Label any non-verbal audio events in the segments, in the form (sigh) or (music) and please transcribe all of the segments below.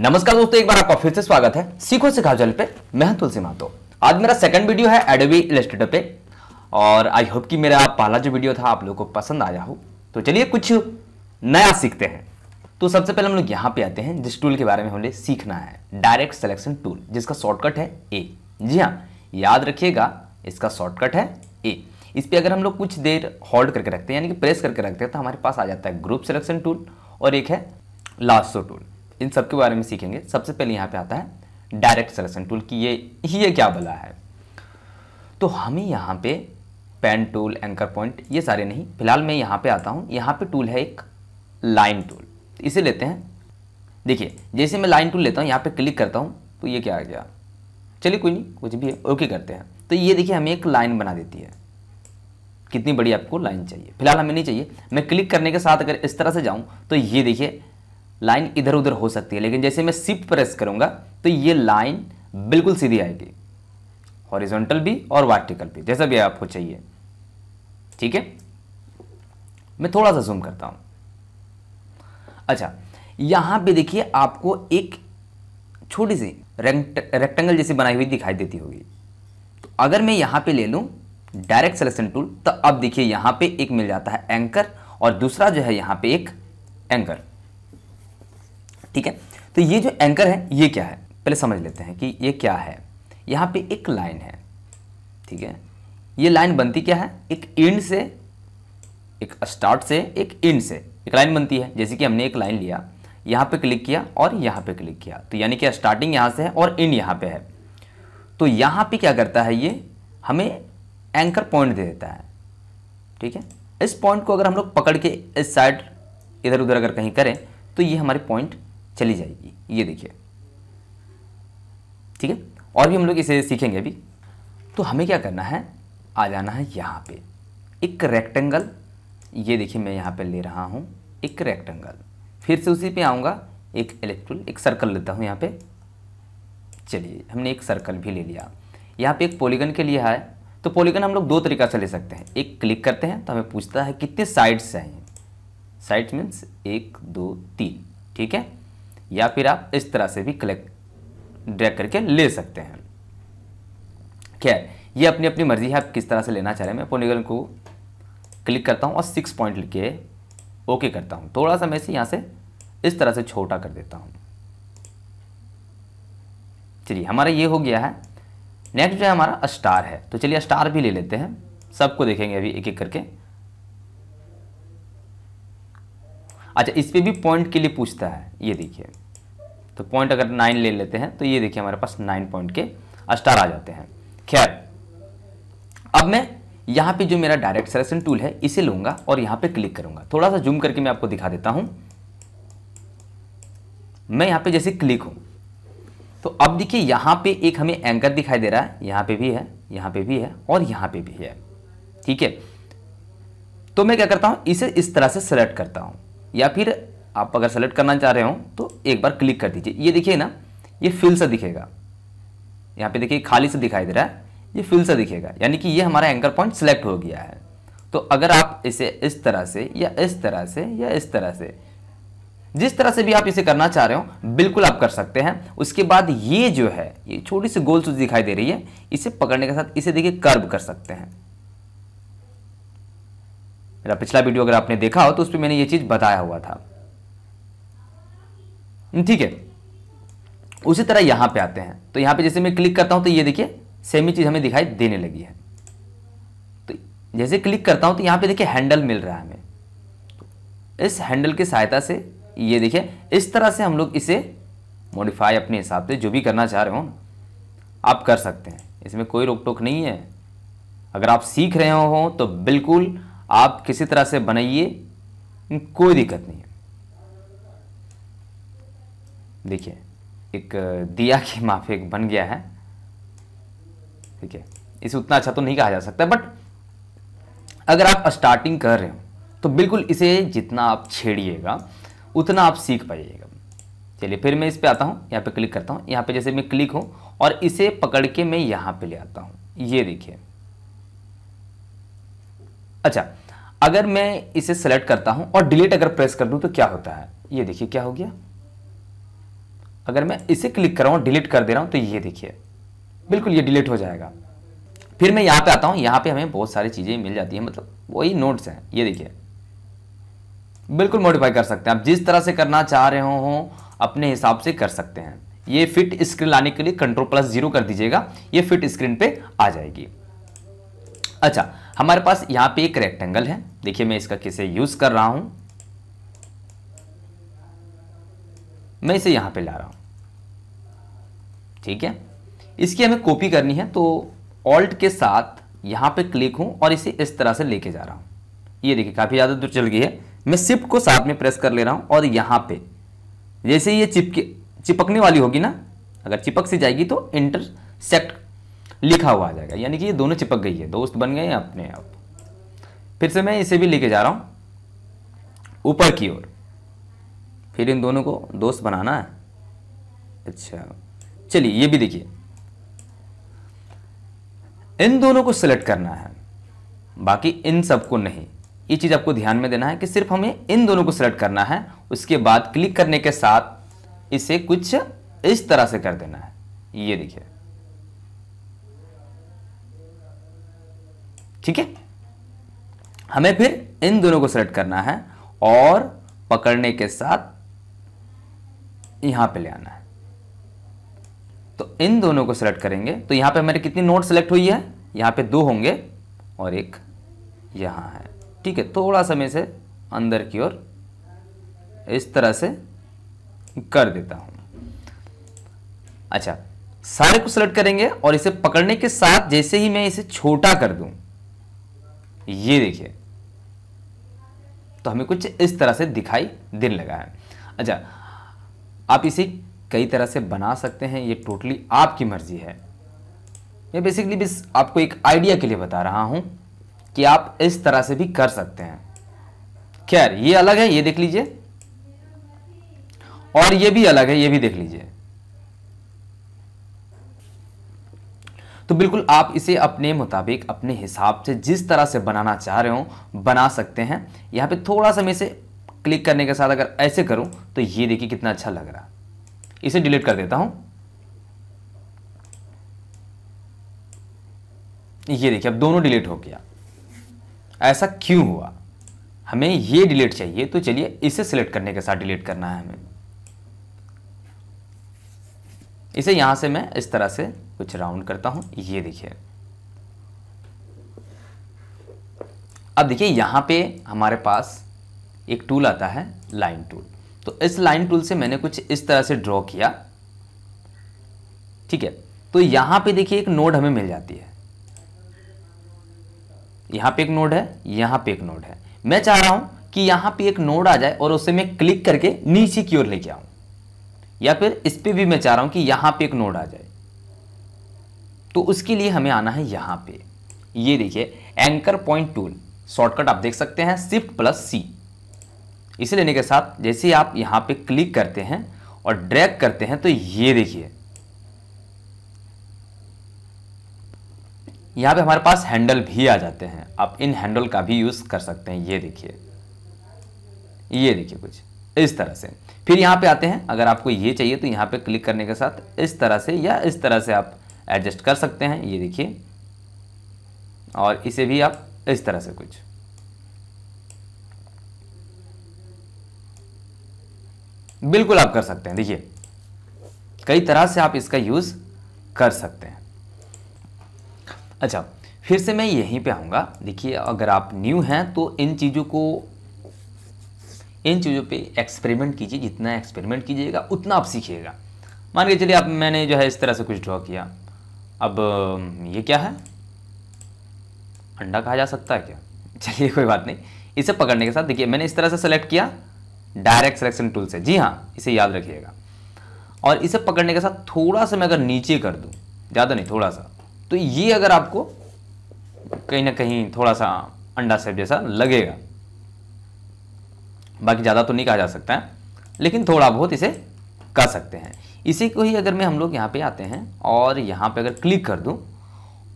नमस्कार दोस्तों एक बार आपका फिर से स्वागत है सीखो सिखाओ जल पे मैं तुलसी मातो आज मेरा सेकंड वीडियो है एडोबी इलेस्ट्रेटर पे और आई होप कि मेरा पहला जो वीडियो था आप लोगों को पसंद आया हो तो चलिए कुछ नया सीखते हैं तो सबसे पहले हम लोग यहाँ पे आते हैं जिस टूल के बारे में हमें सीखना है डायरेक्ट सिलेक्शन टूल जिसका शॉर्टकट है ए जी हाँ याद रखिएगा इसका शॉर्टकट है ए इस पर अगर हम लोग कुछ देर होल्ड करके रखते हैं यानी कि प्रेस करके रखते हैं तो हमारे पास आ जाता है ग्रुप सेलेक्शन टूल और एक है लास्टो टूल इन सब के बारे में सीखेंगे सबसे पहले यहाँ पे आता है डायरेक्ट सिलेक्शन टूल कि ये ये क्या बला है तो हमें यहाँ पे पेन टूल एंकर पॉइंट ये सारे नहीं फिलहाल मैं यहाँ पे आता हूँ यहाँ पे टूल है एक लाइन टूल इसे लेते हैं देखिए जैसे मैं लाइन टूल लेता हूँ यहाँ पे क्लिक करता हूँ तो ये क्या आ गया चलिए कोई नहीं कुछ भी है ओके करते हैं तो ये देखिए हमें एक लाइन बना देती है कितनी बड़ी आपको लाइन चाहिए फिलहाल हमें नहीं चाहिए मैं क्लिक करने के साथ अगर इस तरह से जाऊँ तो ये देखिए लाइन इधर उधर हो सकती है लेकिन जैसे मैं सिप प्रेस करूंगा तो ये लाइन बिल्कुल सीधी आएगी हॉरिजॉन्टल भी और वार्टिकल भी जैसा भी आपको चाहिए ठीक है मैं थोड़ा सा जूम करता हूं अच्छा यहां पे देखिए आपको एक छोटी सी रेक्टेंगल जैसी बनाई हुई दिखाई देती होगी तो अगर मैं यहां पे ले लू डायरेक्ट सिलेक्शन टूल तो अब देखिए यहां पे एक मिल जाता है एंकर और दूसरा जो है यहां पे एक एंकर ठीक है तो ये जो एंकर है ये क्या है पहले समझ लेते हैं कि ये क्या है यहाँ पे एक लाइन है ठीक है ये लाइन बनती क्या है एक एंड से एक स्टार्ट से एक एंड से एक लाइन बनती है जैसे कि हमने एक लाइन लिया यहाँ पे क्लिक किया और यहाँ पे क्लिक किया तो यानी कि स्टार्टिंग यहाँ से है और एंड यहाँ पे है तो यहाँ पे क्या करता है ये हमें एंकर पॉइंट दे देता है ठीक है इस पॉइंट को अगर हम लोग पकड़ के इस साइड इधर उधर अगर कहीं करें तो ये हमारे पॉइंट चली जाएगी ये देखिए ठीक है और भी हम लोग इसे सीखेंगे अभी तो हमें क्या करना है आ जाना है यहाँ पे एक रेक्टेंगल ये देखिए मैं यहाँ पे ले रहा हूँ एक रेक्टेंगल फिर से उसी पे आऊँगा एक इलेक्ट्रोल एक सर्कल लेता हूँ यहाँ पे चलिए हमने एक सर्कल भी ले लिया यहाँ पे एक पॉलीगन के लिए है तो पॉलीगन हम लोग दो तरीका से ले सकते हैं एक क्लिक करते हैं तो हमें पूछता है कितने साइड्स हैं साइड्स मीन्स एक दो तीन ठीक है या फिर आप इस तरह से भी कलेक्ट ड्रैग करके ले सकते हैं खैर ये अपनी अपनी मर्जी है आप किस तरह से लेना चाह रहे हैं मैं पोनीगल को क्लिक करता हूँ और सिक्स पॉइंट लिख के ओके करता हूँ थोड़ा सा मैं इसे यहाँ से इस तरह से छोटा कर देता हूँ चलिए हमारा ये हो गया है नेक्स्ट जो है हमारा स्टार है तो चलिए स्टार भी ले लेते हैं सबको देखेंगे अभी एक एक करके अच्छा इस पर भी पॉइंट के लिए पूछता है ये देखिए तो पॉइंट अगर नाइन ले लेते हैं तो ये देखिए हमारे पास नाइन पॉइंट के स्टार आ जाते हैं खैर अब मैं यहाँ पे जो मेरा डायरेक्ट सेलेक्शन टूल है इसे लूंगा और यहाँ पे क्लिक करूंगा थोड़ा सा जूम करके मैं आपको दिखा देता हूँ मैं यहाँ पे जैसे क्लिक हूँ तो अब देखिए यहाँ पे एक हमें एंकर दिखाई दे रहा है यहाँ पे भी है यहाँ पे भी है और यहाँ पे भी है ठीक है तो मैं क्या करता हूँ इसे इस तरह से सेलेक्ट करता हूँ या फिर आप अगर सेलेक्ट करना चाह रहे हो तो एक बार क्लिक कर दीजिए ये देखिए ना ये फिल से दिखेगा यहाँ पे देखिए खाली से दिखाई दे रहा है ये फिल से दिखेगा यानी कि ये हमारा एंकर पॉइंट सेलेक्ट हो गया है तो अगर आप इसे इस तरह से या इस तरह से या इस तरह से जिस तरह से भी आप इसे करना चाह रहे हो बिल्कुल आप कर सकते हैं उसके बाद ये जो है ये छोटी सी गोल सूच दिखाई दे रही है इसे पकड़ने के साथ इसे देखिए कर्व कर सकते हैं मेरा अच्छा, पिछला वीडियो अगर आपने देखा हो तो उस पर मैंने ये चीज़ बताया हुआ था हम्म, ठीक है उसी तरह यहां पे आते हैं तो यहां पे जैसे मैं क्लिक करता हूं तो ये देखिए सेमी चीज़ हमें दिखाई देने लगी है तो जैसे क्लिक करता हूं तो यहां पे देखिए हैंडल मिल रहा है हमें तो इस हैंडल की सहायता से ये देखिए इस तरह से हम लोग इसे मॉडिफाई अपने हिसाब से जो भी करना चाह रहे हो आप कर सकते हैं इसमें कोई रोक टोक नहीं है अगर आप सीख रहे हो तो बिल्कुल आप किसी तरह से बनाइए कोई दिक्कत नहीं है देखिए एक दिया की (laughs) माफी एक बन गया है ठीक है इसे उतना अच्छा तो नहीं कहा जा सकता बट अगर आप स्टार्टिंग कर रहे हो तो बिल्कुल इसे जितना आप छेड़िएगा उतना आप सीख पाइएगा चलिए फिर मैं इस पर आता हूँ यहाँ पे क्लिक करता हूँ यहाँ पे जैसे मैं क्लिक हूँ और इसे पकड़ के मैं यहाँ पे ले आता हूँ ये देखिए अच्छा अगर मैं इसे सेलेक्ट करता हूं और डिलीट अगर प्रेस कर दूं तो क्या होता है ये देखिए क्या हो गया अगर मैं इसे क्लिक कर रहा हूं डिलीट कर दे रहा हूं तो ये देखिए बिल्कुल ये डिलीट हो जाएगा फिर मैं यहां पे आता हूं यहां पे हमें बहुत सारी चीज़ें मिल जाती है मतलब वही नोट्स हैं ये देखिए बिल्कुल मॉडिफाई कर सकते हैं आप जिस तरह से करना चाह रहे हो, हो अपने हिसाब से कर सकते हैं ये फिट स्क्रीन लाने के लिए कंट्रोल प्लस जीरो कर दीजिएगा ये फिट स्क्रीन पे आ जाएगी अच्छा हमारे पास यहाँ पे एक रेक्टेंगल है देखिए मैं इसका किसे यूज़ कर रहा हूं मैं इसे यहाँ पे ला रहा हूँ ठीक है इसकी हमें कॉपी करनी है तो ऑल्ट के साथ यहाँ पे क्लिक हूँ और इसे इस तरह से लेके जा रहा हूँ ये देखिए काफ़ी ज़्यादा दूर चल गई है मैं शिफ्ट को साथ में प्रेस कर ले रहा हूँ और यहाँ पे जैसे ये चिपके चिपकने वाली होगी ना अगर चिपक सी जाएगी तो इंटरसेक्ट लिखा हुआ आ जाएगा यानी कि ये दोनों चिपक गई है दोस्त बन गए अपने आप फिर से मैं इसे भी लेके जा रहा हूँ ऊपर की ओर फिर इन दोनों को दोस्त बनाना है अच्छा चलिए ये भी देखिए इन दोनों को सिलेक्ट करना है बाकी इन सबको नहीं ये चीज़ आपको ध्यान में देना है कि सिर्फ हमें इन दोनों को सिलेक्ट करना है उसके बाद क्लिक करने के साथ इसे कुछ इस तरह से कर देना है ये देखिए ठीक है हमें फिर इन दोनों को सेलेक्ट करना है और पकड़ने के साथ यहां पे ले आना है तो इन दोनों को सेलेक्ट करेंगे तो यहां पे हमारे कितनी नोट सेलेक्ट हुई है यहां पे दो होंगे और एक यहां है ठीक है थोड़ा सा मैं इसे अंदर की ओर इस तरह से कर देता हूं अच्छा सारे को सेलेक्ट करेंगे और इसे पकड़ने के साथ जैसे ही मैं इसे छोटा कर दूं ये देखिए तो हमें कुछ इस तरह से दिखाई देने लगा है अच्छा आप इसे कई तरह से बना सकते हैं ये टोटली आपकी मर्जी है मैं बेसिकली बस आपको एक आइडिया के लिए बता रहा हूं कि आप इस तरह से भी कर सकते हैं खैर ये अलग है ये देख लीजिए और ये भी अलग है ये भी देख लीजिए तो बिल्कुल आप इसे अपने मुताबिक अपने हिसाब से जिस तरह से बनाना चाह रहे हो बना सकते हैं यहाँ पे थोड़ा सा मैं इसे क्लिक करने के साथ अगर ऐसे करूँ तो ये देखिए कितना अच्छा लग रहा इसे डिलीट कर देता हूँ ये देखिए अब दोनों डिलीट हो गया ऐसा क्यों हुआ हमें ये डिलीट चाहिए तो चलिए इसे सिलेक्ट करने के साथ डिलीट करना है हमें इसे यहां से मैं इस तरह से कुछ राउंड करता हूं ये देखिए अब देखिए यहां पे हमारे पास एक टूल आता है लाइन टूल तो इस लाइन टूल से मैंने कुछ इस तरह से ड्रॉ किया ठीक है तो यहां पे देखिए एक नोड हमें मिल जाती है यहां पे एक नोड है यहां पे एक नोड है मैं चाह रहा हूं कि यहां पे एक नोड आ जाए और उसे मैं क्लिक करके नीचे की ओर लेके आऊं या फिर इस पर भी मैं चाह रहा हूं कि यहां पे एक नोड आ जाए तो उसके लिए हमें आना है यहाँ पे ये देखिए एंकर पॉइंट टूल शॉर्टकट आप देख सकते हैं सिफ्ट प्लस सी इसे लेने के साथ जैसे आप यहाँ पे क्लिक करते हैं और ड्रैग करते हैं तो ये देखिए यहाँ पे हमारे पास हैंडल भी आ जाते हैं आप इन हैंडल का भी यूज़ कर सकते हैं ये देखिए ये देखिए कुछ इस तरह से फिर यहाँ पे आते हैं अगर आपको ये चाहिए तो यहाँ पे क्लिक करने के साथ इस तरह से या इस तरह से आप एडजस्ट कर सकते हैं ये देखिए और इसे भी आप इस तरह से कुछ बिल्कुल आप कर सकते हैं देखिए कई तरह से आप इसका यूज़ कर सकते हैं अच्छा फिर से मैं यहीं पे आऊंगा देखिए अगर आप न्यू हैं तो इन चीज़ों को इन चीज़ों पे एक्सपेरिमेंट कीजिए जितना एक्सपेरिमेंट कीजिएगा उतना आप सीखिएगा मान के चलिए आप मैंने जो है इस तरह से कुछ ड्रॉ किया अब ये क्या है अंडा कहा जा सकता है क्या चलिए कोई बात नहीं इसे पकड़ने के साथ देखिए मैंने इस तरह से सेलेक्ट किया डायरेक्ट सिलेक्शन टूल से जी हाँ इसे याद रखिएगा और इसे पकड़ने के साथ थोड़ा सा मैं अगर नीचे कर दूँ ज़्यादा नहीं थोड़ा सा तो ये अगर आपको कहीं ना कहीं थोड़ा सा अंडा सेप जैसा लगेगा बाकी ज़्यादा तो नहीं कहा जा सकता है लेकिन थोड़ा बहुत इसे कर सकते हैं इसी को ही अगर मैं हम लोग यहाँ पे आते हैं और यहाँ पे अगर क्लिक कर दूँ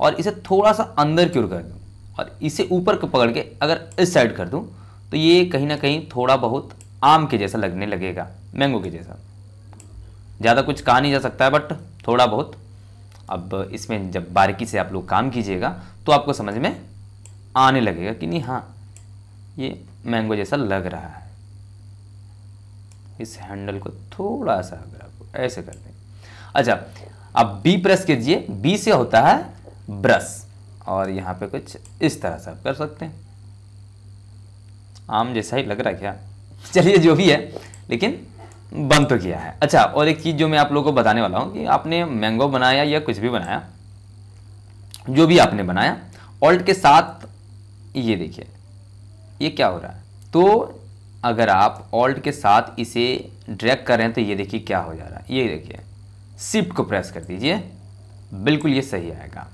और इसे थोड़ा सा अंदर क्योर कर दूँ और इसे ऊपर को पकड़ के अगर इस साइड कर दूँ तो ये कहीं ना कहीं थोड़ा बहुत आम के जैसा लगने लगेगा मैंगो के जैसा ज़्यादा कुछ कहा नहीं जा सकता है बट थोड़ा बहुत अब इसमें जब बारीकी से आप लोग काम कीजिएगा तो आपको समझ में आने लगेगा कि नहीं हाँ ये मैंगो जैसा लग रहा है इस हैंडल को थोड़ा सा अगर ऐसे कर दें अच्छा अब बी प्रेस कीजिए बी से होता है ब्रश और यहाँ पे कुछ इस तरह से आप कर सकते हैं आम जैसा ही लग रहा है क्या चलिए जो भी है लेकिन बंद तो किया है अच्छा और एक चीज़ जो मैं आप लोगों को बताने वाला हूँ कि आपने मैंगो बनाया या कुछ भी बनाया जो भी आपने बनाया ऑल्ट के साथ ये देखिए ये क्या हो रहा है तो अगर आप ऑल्ट के साथ इसे ड्रैग कर रहे हैं तो ये देखिए क्या हो जा रहा है ये देखिए शिफ्ट को प्रेस कर दीजिए बिल्कुल ये सही आएगा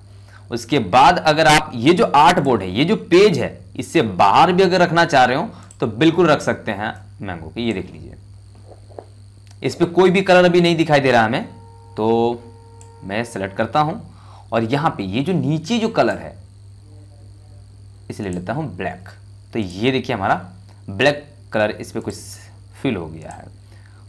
उसके बाद अगर आप ये जो आर्ट बोर्ड है ये जो पेज है इससे बाहर भी अगर रखना चाह रहे हो तो बिल्कुल रख सकते हैं मैंगो की ये देख लीजिए इस पर कोई भी कलर अभी नहीं दिखाई दे रहा हमें तो मैं सेलेक्ट करता हूं और यहां पे ये जो नीचे जो कलर है इसे ले लेता हूँ ब्लैक तो ये देखिए हमारा ब्लैक कलर इस पर कुछ फिल हो गया है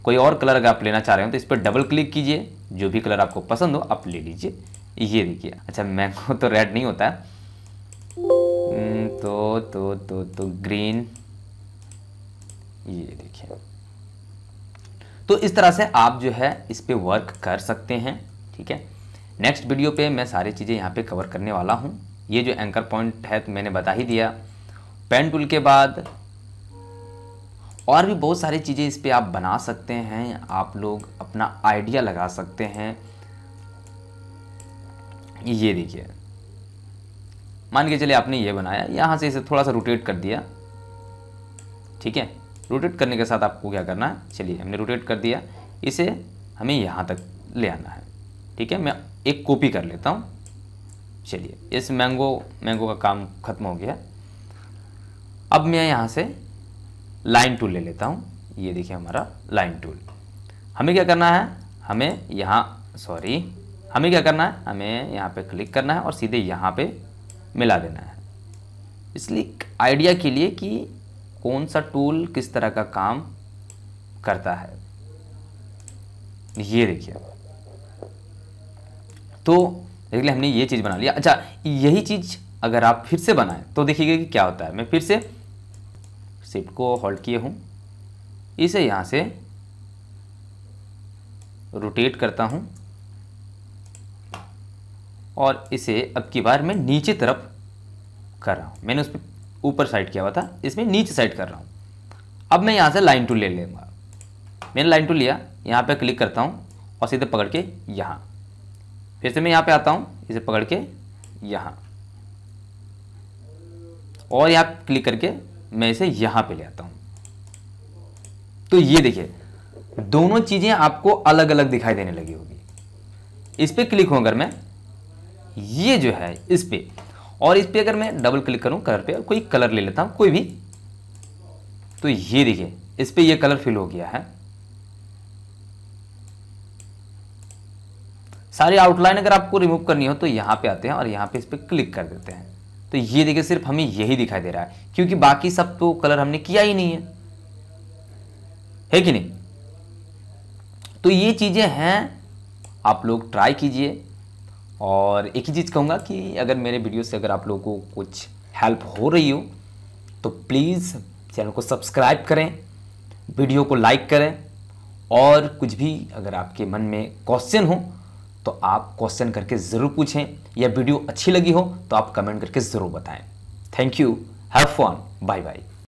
कोई और कलर अगर आप लेना चाह रहे हो तो इस पर डबल क्लिक कीजिए जो भी कलर आपको पसंद हो आप ले लीजिए ये देखिए अच्छा मैंगो (laughs) तो रेड नहीं होता है हम्म, तो तो तो तो ग्रीन ये देखिए तो इस तरह से आप जो है इस पर वर्क कर सकते हैं ठीक है नेक्स्ट वीडियो पे मैं सारी चीज़ें यहाँ पे कवर करने वाला हूँ ये जो एंकर पॉइंट है तो मैंने बता ही दिया पेन टूल के बाद और भी बहुत सारी चीज़ें इस पर आप बना सकते हैं आप लोग अपना आइडिया लगा सकते हैं ये देखिए मान के चलिए आपने ये बनाया यहाँ से इसे थोड़ा सा रोटेट कर दिया ठीक है रोटेट करने के साथ आपको क्या करना है चलिए हमने रोटेट कर दिया इसे हमें यहाँ तक ले आना है ठीक है मैं एक कॉपी कर लेता हूँ चलिए इस मैंगो मैंगो का काम खत्म हो गया अब मैं यहाँ से लाइन टूल ले लेता हूँ ये देखिए हमारा लाइन टूल हमें क्या करना है हमें यहाँ सॉरी हमें क्या करना है हमें यहाँ पे क्लिक करना है और सीधे यहाँ पे मिला देना है इसलिए आइडिया के लिए कि कौन सा टूल किस तरह का काम करता है ये देखिए तो देख लिया हमने ये चीज़ बना लिया अच्छा यही चीज़ अगर आप फिर से बनाएं तो देखिएगा कि क्या होता है मैं फिर से शिफ्ट को होल्ड किए हूँ इसे यहाँ से रोटेट करता हूँ और इसे अब की बार मैं नीचे तरफ कर रहा हूँ मैंने उस पर ऊपर साइड किया हुआ था इसमें नीचे साइड कर रहा हूँ अब मैं यहाँ से लाइन टू ले लूँगा मैंने लाइन टू लिया यहाँ पे क्लिक करता हूँ और सीधे पकड़ के यहाँ फिर से मैं यहाँ पे आता हूँ इसे पकड़ के यहाँ और यहाँ क्लिक करके मैं इसे यहां पे ले आता हूं तो ये देखिए दोनों चीजें आपको अलग अलग दिखाई देने लगी होगी इस पर क्लिक हूं अगर मैं ये जो है इस पर और इस पर अगर मैं डबल क्लिक करूं कलर पे और कोई कलर ले लेता हूं कोई भी तो ये देखिए इस पर यह कलर फिल हो गया है सारी आउटलाइन अगर आपको रिमूव करनी हो तो यहां पे आते हैं और यहां पे इस पर क्लिक कर देते हैं तो ये देखिए सिर्फ हमें यही दिखाई दे रहा है क्योंकि बाकी सब तो कलर हमने किया ही नहीं है है कि नहीं तो ये चीज़ें हैं आप लोग ट्राई कीजिए और एक ही चीज़ कहूँगा कि अगर मेरे वीडियो से अगर आप लोगों को कुछ हेल्प हो रही हो तो प्लीज़ चैनल को सब्सक्राइब करें वीडियो को लाइक करें और कुछ भी अगर आपके मन में क्वेश्चन हो तो आप क्वेश्चन करके ज़रूर पूछें या वीडियो अच्छी लगी हो तो आप कमेंट करके ज़रूर बताएं thank you have fun bye bye